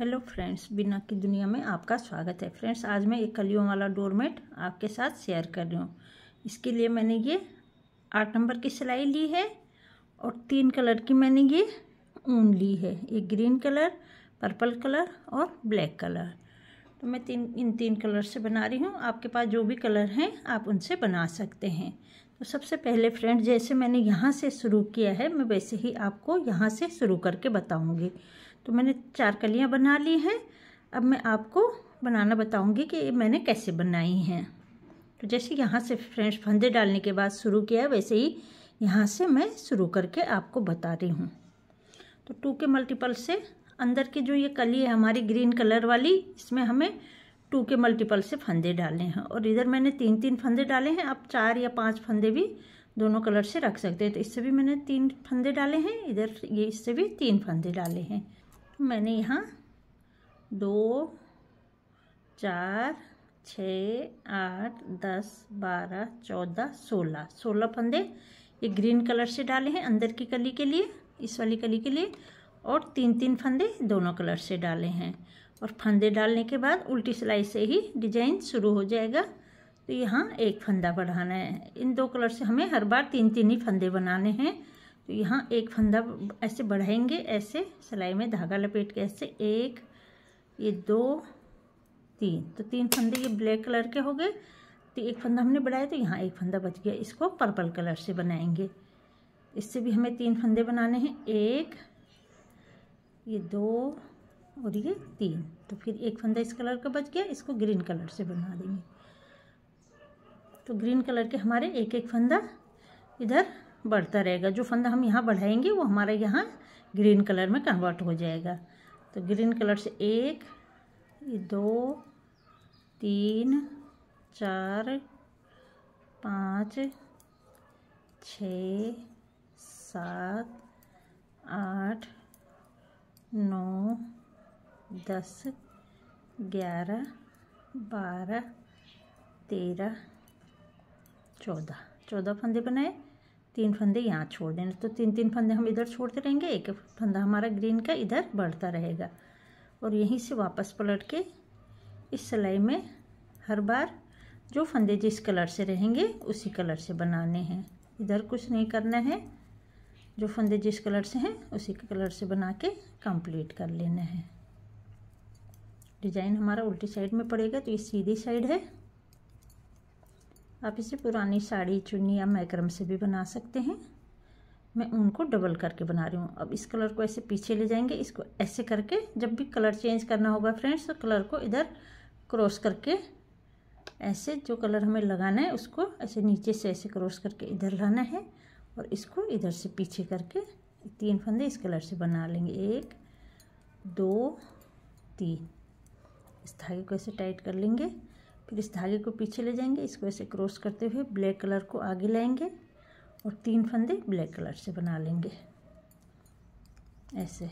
hello friends बिना की दुनिया में आपका स्वागत है फ्रेंड्स आज मैं एक कलियों वाला डोरमेट आपके साथ शेयर कर रही हूँ इसके लिए मैंने ये आठ नंबर की सिलाई ली है और तीन कलर की मैंने ये ऊन ली है एक ग्रीन कलर पर्पल कलर और ब्लैक कलर तो मैं तीन इन तीन कलर से बना रही हूँ आपके पास जो भी कलर हैं आप उनसे बना सकते हैं तो सबसे पहले फ्रेंड जैसे मैंने यहाँ से शुरू किया है मैं वैसे ही आपको यहाँ से शुरू करके बताऊँगी तो मैंने चार कलियाँ बना ली हैं अब मैं आपको बनाना बताऊंगी कि मैंने कैसे बनाई हैं तो जैसे यहाँ से फ्रेंड्स फंदे डालने के बाद शुरू किया वैसे ही यहाँ से मैं शुरू करके आपको बता रही हूँ तो टू के मल्टीपल से अंदर की जो ये कली है हमारी ग्रीन कलर वाली इसमें हमें टू के मल्टीपल से फंदे डाले हैं और इधर मैंने तीन तीन फंदे डाले हैं आप चार या पांच फंदे भी दोनों कलर से रख सकते हैं तो इससे भी मैंने तीन फंदे डाले हैं इधर ये इससे भी तीन फंदे डाले हैं मैंने यहाँ दो चार छ आठ दस बारह चौदह सोलह सोलह फंदे ये ग्रीन कलर से डाले हैं अंदर की कली के लिए इस वाली कली के लिए और तीन तीन फंदे दोनों कलर से डाले हैं और फंदे डालने के बाद उल्टी सिलाई से ही डिजाइन शुरू हो जाएगा तो यहाँ एक फंदा बढ़ाना है इन दो कलर से हमें हर बार तीन तीन ही फंदे बनाने हैं तो यहाँ एक फंदा ऐसे बढ़ाएंगे ऐसे सिलाई में धागा लपेट के ऐसे एक ये दो तीन तो तीन फंदे ये ब्लैक कलर के हो गए तो एक फंदा हमने बढ़ाया तो यहाँ एक फंदा बच गया इसको पर्पल कलर से बनाएंगे इससे भी हमें तीन फंदे बनाने हैं एक ये दो और ये तीन तो फिर एक फंदा इस कलर का बच गया इसको ग्रीन कलर से बना देंगे तो ग्रीन कलर के हमारे एक एक फंदा इधर बढ़ता रहेगा जो फंदा हम यहाँ बढ़ाएंगे वो हमारे यहाँ ग्रीन कलर में कन्वर्ट हो जाएगा तो ग्रीन कलर से एक दो तीन चार पाँच छ सात आठ नौ दस ग्यारह बारह तेरह चौदह चौदह फंदे बनाए तीन फंदे यहाँ छोड़ देने तो तीन तीन फंदे हम इधर छोड़ते रहेंगे एक फंदा हमारा ग्रीन का इधर बढ़ता रहेगा और यहीं से वापस पलट के इस सिलाई में हर बार जो फंदे जिस कलर से रहेंगे उसी कलर से बनाने हैं इधर कुछ नहीं करना है जो फंदे जिस कलर से हैं उसी कलर से बना के कंप्लीट कर लेना है डिज़ाइन हमारा उल्टी साइड में पड़ेगा तो ये सीधी साइड है आप इसे पुरानी साड़ी चुन्नी या मैक्रम से भी बना सकते हैं मैं उनको डबल करके बना रही हूँ अब इस कलर को ऐसे पीछे ले जाएंगे इसको ऐसे करके जब भी कलर चेंज करना होगा फ्रेंड्स तो कलर को इधर क्रॉस करके ऐसे जो कलर हमें लगाना है उसको ऐसे नीचे से ऐसे क्रॉस करके इधर लाना है और इसको इधर से पीछे करके तीन फंदे इस कलर से बना लेंगे एक दो तीन इस धागे को ऐसे टाइट कर लेंगे फिर इस धागे को पीछे ले जाएंगे इसको ऐसे क्रॉस करते हुए ब्लैक कलर को आगे लाएंगे और तीन फंदे ब्लैक कलर से बना लेंगे ऐसे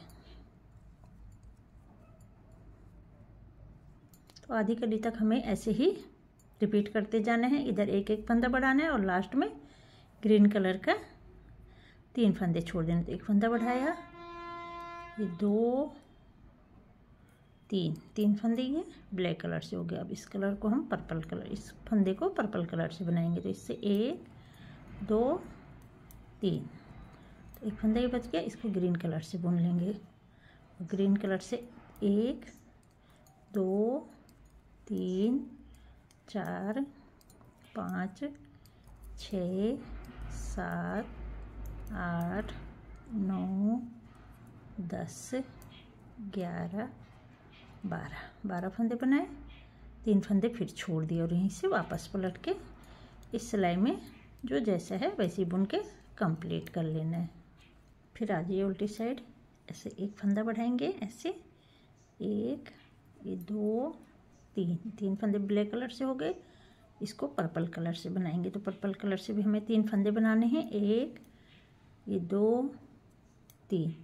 तो आधी कली तक हमें ऐसे ही रिपीट करते जाना है इधर एक एक फंदा बढ़ाना है और लास्ट में ग्रीन कलर का तीन फंदे छोड़ देने तो एक फंदा बढ़ाया ये दो तीन तीन फंदे ये ब्लैक कलर से हो गया अब इस कलर को हम पर्पल कलर इस फंदे को पर्पल कलर से बनाएंगे तो इससे एक दो तीन तो एक फंदा ये बच गया इसको ग्रीन कलर से बुन लेंगे ग्रीन कलर से एक दो तीन चार पाँच छ सात आठ नौ दस ग्यारह बारह बारह फंदे बनाए तीन फंदे फिर छोड़ दिए और यहीं से वापस पलट के इस सिलाई में जो जैसा है वैसे बुन के कंप्लीट कर लेना है फिर आ जाइए उल्टी साइड ऐसे एक फंदा बढ़ाएंगे ऐसे एक ये दो तीन तीन फंदे ब्लैक कलर से हो गए इसको पर्पल कलर से बनाएंगे तो पर्पल कलर से भी हमें तीन फंदे बनाने हैं एक ये दो तीन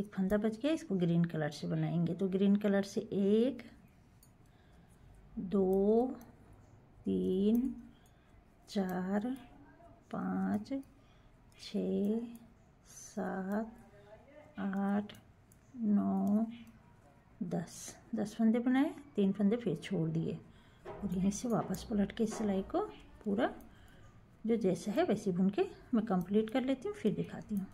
एक फंदा बच गया इसको ग्रीन कलर से बनाएंगे तो ग्रीन कलर से एक दो तीन चार पाँच छ सात आठ नौ दस दस फंदे बनाए तीन फंदे फिर छोड़ दिए और यहीं से वापस पलट के इस सिलाई को पूरा जो जैसा है वैसे भून के मैं कंप्लीट कर लेती हूँ फिर दिखाती हूँ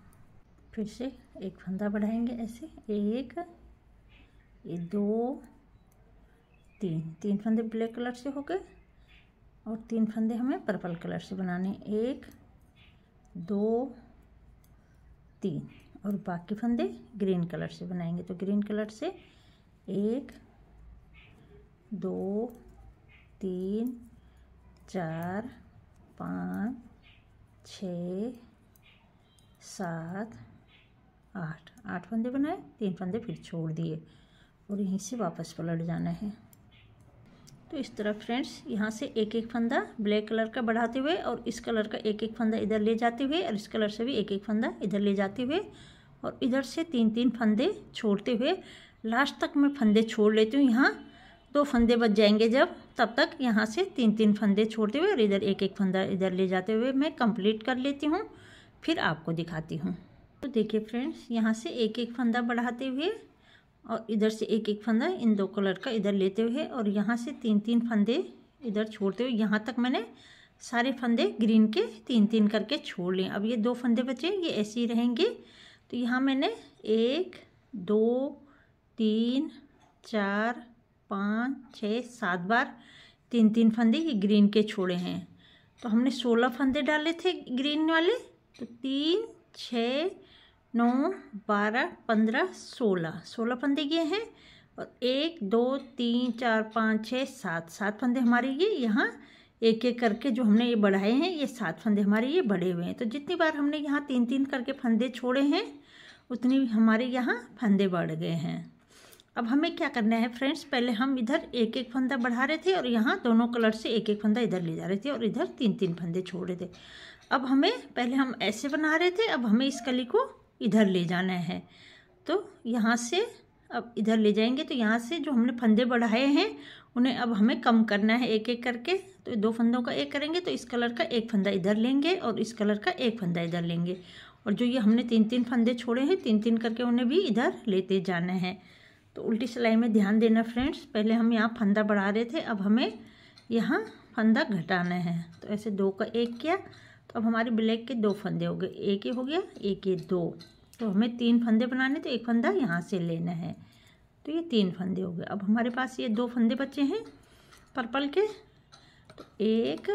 फिर से एक फंदा बढ़ाएंगे ऐसे एक ये दो तीन तीन फंदे ब्लैक कलर से हो गए और तीन फंदे हमें पर्पल कलर से बनाने एक दो तीन और बाकी फंदे ग्रीन कलर से बनाएंगे तो ग्रीन कलर से एक दो तीन चार पाँच छ सात आठ आठ फंदे बनाए तीन फंदे फिर छोड़ दिए और यहीं से वापस पलट जाना है तो इस तरह फ्रेंड्स यहाँ से एक एक फंदा ब्लैक कलर का बढ़ाते हुए और इस कलर का एक एक फंदा इधर ले जाते हुए और इस कलर से भी एक एक फंदा इधर ले जाते हुए और इधर से तीन तीन फंदे छोड़ते हुए लास्ट तक मैं फंदे छोड़ लेती हूँ यहाँ दो फंदे बच जाएंगे जब तब तक यहाँ से तीन तीन फंदे छोड़ते हुए और इधर एक एक फंदा इधर ले जाते हुए मैं कंप्लीट कर लेती हूँ फिर आपको दिखाती हूँ तो देखिए फ्रेंड्स यहाँ से एक एक फंदा बढ़ाते हुए और इधर से एक एक फंदा इन दो कलर का इधर लेते हुए और यहाँ से तीन तीन फंदे इधर छोड़ते हुए यहाँ तक मैंने सारे फंदे ग्रीन के तीन तीन करके छोड़ लिए अब ये दो फंदे बचे ये ऐसे ही रहेंगे तो यहाँ मैंने एक दो तीन चार पाँच छः सात बार तीन तीन फंदे ये ग्रीन के छोड़े हैं तो हमने सोलह फंदे डाले थे ग्रीन वाले तो तीन छः नौ बारह पंद्रह सोलह सोलह फंदे ये हैं और एक दो तीन चार पाँच छः सात सात फंदे हमारे ये यहाँ एक एक करके जो हमने ये बढ़ाए हैं ये सात फंदे हमारे ये बढ़े हुए हैं तो जितनी बार हमने यहाँ तीन तीन करके फंदे छोड़े हैं उतनी हमारे यहाँ फंदे बढ़ गए हैं अब हमें क्या करना है फ्रेंड्स पहले हम इधर एक एक फंदा बढ़ा रहे थे और यहाँ दोनों कलर से एक एक फंदा इधर ले जा रहे थे और इधर तीन तीन फंदे छोड़ रहे थे अब हमें पहले हम ऐसे बना रहे थे अब हमें इस कली को इधर ले जाना है तो यहाँ से अब इधर ले जाएंगे तो यहाँ से जो हमने फंदे बढ़ाए हैं उन्हें अब हमें कम करना है एक एक करके तो दो फंदों का एक करेंगे तो इस कलर का एक फंदा इधर लेंगे और इस कलर का एक फंदा इधर लेंगे और जो ये हमने तीन तीन फंदे छोड़े हैं तीन तीन करके उन्हें भी इधर लेते जाना है तो उल्टी सिलाई में ध्यान देना फ्रेंड्स पहले हम यहाँ फंदा बढ़ा रहे थे अब हमें यहाँ फंदा घटाना है तो ऐसे दो का एक किया तो अब हमारे ब्लैक के दो फंदे हो गए एक ये हो गया एक ये दो तो हमें तीन फंदे बनाने तो एक फंदा यहाँ से लेना है तो ये तीन फंदे हो गए अब हमारे पास ये दो फंदे बचे हैं पर्पल के तो एक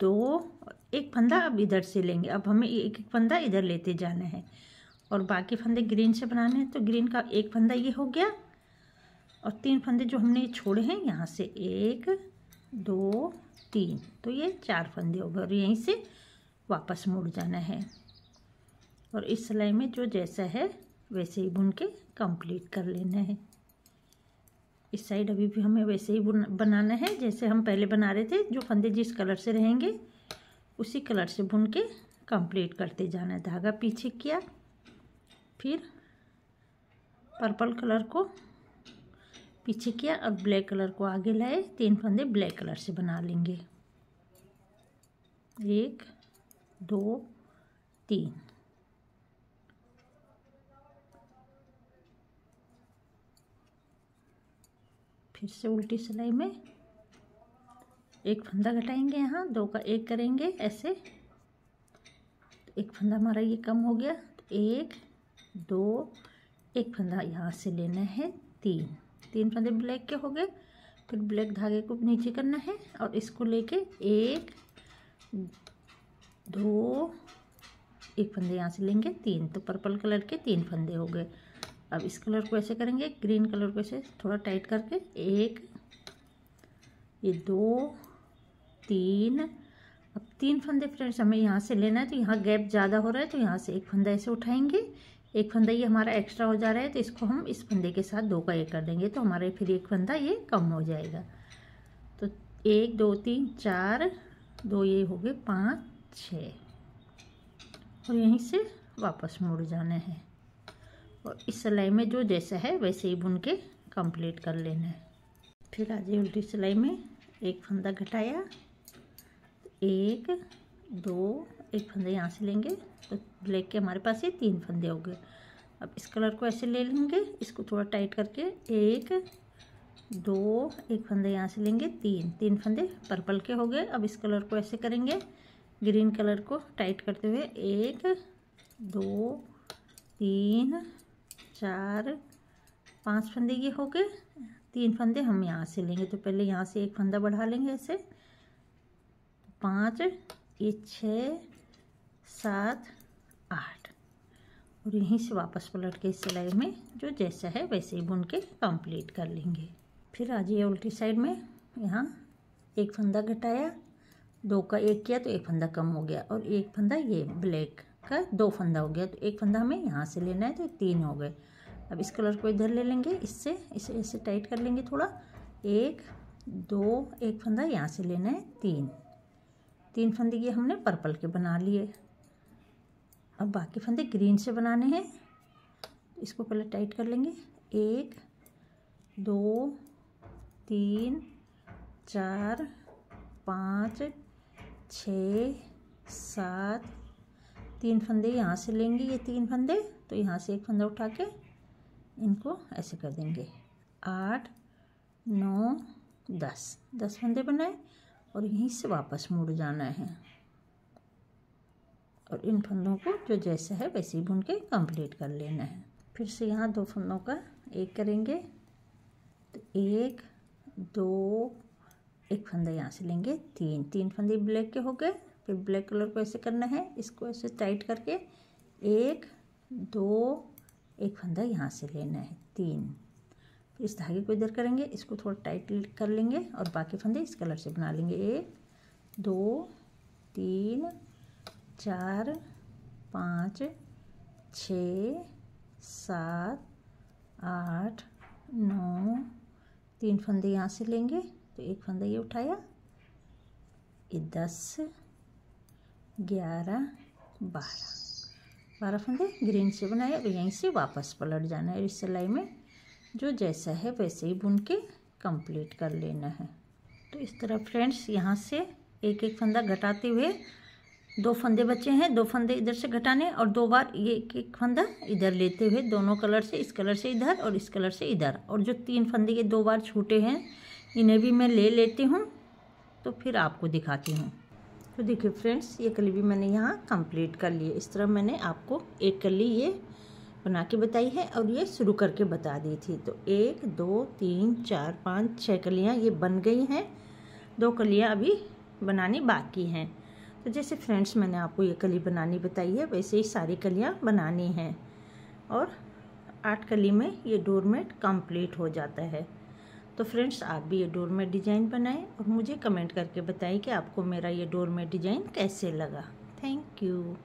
दो एक फंदा अब इधर से लेंगे अब हमें एक एक फंदा इधर लेते जाना है और बाकी फंदे ग्रीन से बनाने हैं तो ग्रीन का एक फंदा ये हो गया और तीन फंदे जो हमने छोड़े हैं यहाँ से एक दो तीन तो ये चार फंदे हो गए और यहीं से वापस मुड़ जाना है और इस सिलाई में जो जैसा है वैसे ही बुन के कंप्लीट कर लेना है इस साइड अभी भी हमें वैसे ही बुन बनाना है जैसे हम पहले बना रहे थे जो फंदे जिस कलर से रहेंगे उसी कलर से बुन के कंप्लीट करते जाना है धागा पीछे किया फिर पर्पल कलर को पीछे किया और ब्लैक कलर को आगे लाए तीन फंदे ब्लैक कलर से बना लेंगे एक दो तीन फिर से उल्टी सिलाई में एक फंदा घटाएंगे यहाँ दो का एक करेंगे ऐसे तो एक फंदा हमारा ये कम हो गया तो एक दो एक फंदा यहाँ से लेना है तीन तीन फंदे ब्लैक के हो गए फिर ब्लैक धागे को नीचे करना है और इसको लेके एक दो एक फंदे यहाँ से लेंगे तीन तो पर्पल कलर के तीन फंदे हो गए अब इस कलर को ऐसे करेंगे ग्रीन कलर को ऐसे थोड़ा टाइट करके एक ये दो तीन अब तीन फंदे फ्रेंड्स हमें यहाँ से लेना है तो यहाँ गैप ज़्यादा हो रहा है तो यहाँ से एक फंदा ऐसे उठाएंगे एक फंदा ये हमारा एक्स्ट्रा हो जा रहा है तो इसको हम इस फंदे के साथ दो का एक कर देंगे तो हमारे फिर एक फंदा ये कम हो जाएगा तो एक दो तीन चार दो ये हो गए पाँच छः और यहीं से वापस मुड़ जाना है और इस सिलाई में जो जैसा है वैसे ही बुन के कंप्लीट कर लेना है फिर आगे उल्टी सिलाई में एक फंदा घटाया एक दो एक फंदे यहाँ से लेंगे तो ब्लैक के हमारे पास ये तीन फंदे हो गए अब इस कलर को ऐसे ले लेंगे इसको थोड़ा टाइट करके एक दो एक फंदे यहाँ से लेंगे तीन तीन फंदे पर्पल के हो गए अब इस कलर को ऐसे करेंगे ग्रीन कलर को टाइट करते हुए एक दो तीन चार पांच फंदे ये हो गए तीन फंदे हम यहाँ से लेंगे तो पहले यहाँ से एक फंदा बढ़ा लेंगे ऐसे पाँच ये छः सात आठ और यहीं से वापस पलट के सिलाई में जो जैसा है वैसे ही बुन के कंप्लीट कर लेंगे फिर आ जाइए उल्टी साइड में यहाँ एक फंदा घटाया दो का एक किया तो एक फंदा कम हो गया और एक फंदा ये ब्लैक का दो फंदा हो गया तो एक फंदा हमें यहाँ से लेना है तो तीन हो गए अब इस कलर को इधर ले लेंगे इससे इसे ऐसे टाइट कर लेंगे थोड़ा एक दो एक फंदा यहाँ से लेना है तीन तीन फंदे ये हमने पर्पल के बना लिए अब बाकी फंदे ग्रीन से बनाने हैं इसको पहले टाइट कर लेंगे एक दो तीन चार पाँच छः सात तीन फंदे यहाँ से लेंगे ये तीन फंदे तो यहाँ से एक फंदा उठा के इनको ऐसे कर देंगे आठ नौ दस दस फंदे बनाए और यहीं से वापस मुड़ जाना है और इन फंदों को जो जैसा है वैसे ही बुन के कंप्लीट कर लेना है फिर से यहाँ दो फंदों का एक करेंगे तो एक दो एक फंदा यहाँ से लेंगे तीन तीन फंदे ब्लैक के हो गए फिर ब्लैक कलर को ऐसे करना है इसको ऐसे टाइट करके एक दो एक फंदा यहाँ से लेना है तीन फिर इस धागे को इधर करेंगे इसको थोड़ा टाइट कर लेंगे और बाकी फंदे इस कलर से बना लेंगे एक दो तीन चार पाँच छ सात आठ नौ तीन फंदे यहाँ से लेंगे तो एक फंदा ये उठाया ये दस ग्यारह बारह बारह फंदे ग्रीन से बनाए और यहीं से वापस पलट जाना है इस सिलाई में जो जैसा है वैसे ही बुन के कंप्लीट कर लेना है तो इस तरह फ्रेंड्स यहाँ से एक एक फंदा घटाते हुए दो फंदे बचे हैं दो फंदे इधर से घटाने और दो बार ये एक एक फंदा इधर लेते हुए दोनों कलर से इस कलर से इधर और इस कलर से इधर और जो तीन फंदे ये दो बार छूटे हैं इन्हें भी मैं ले लेती हूँ तो फिर आपको दिखाती हूँ तो देखिए फ्रेंड्स ये कली भी मैंने यहाँ कंप्लीट कर ली इस तरह मैंने आपको एक कली ये बना के बताई है और ये शुरू करके बता दी थी तो एक दो तीन चार पाँच छः कलियाँ ये बन गई हैं दो कलियाँ अभी बनानी बाकी हैं तो जैसे फ्रेंड्स मैंने आपको ये कली बनानी बताई है वैसे ही सारी कलियाँ बनानी हैं और आठ कली में ये डोरमेट कंप्लीट हो जाता है तो फ्रेंड्स आप भी ये डोरमेट डिज़ाइन बनाएं और मुझे कमेंट करके बताएं कि आपको मेरा ये डोरमेट डिज़ाइन कैसे लगा थैंक यू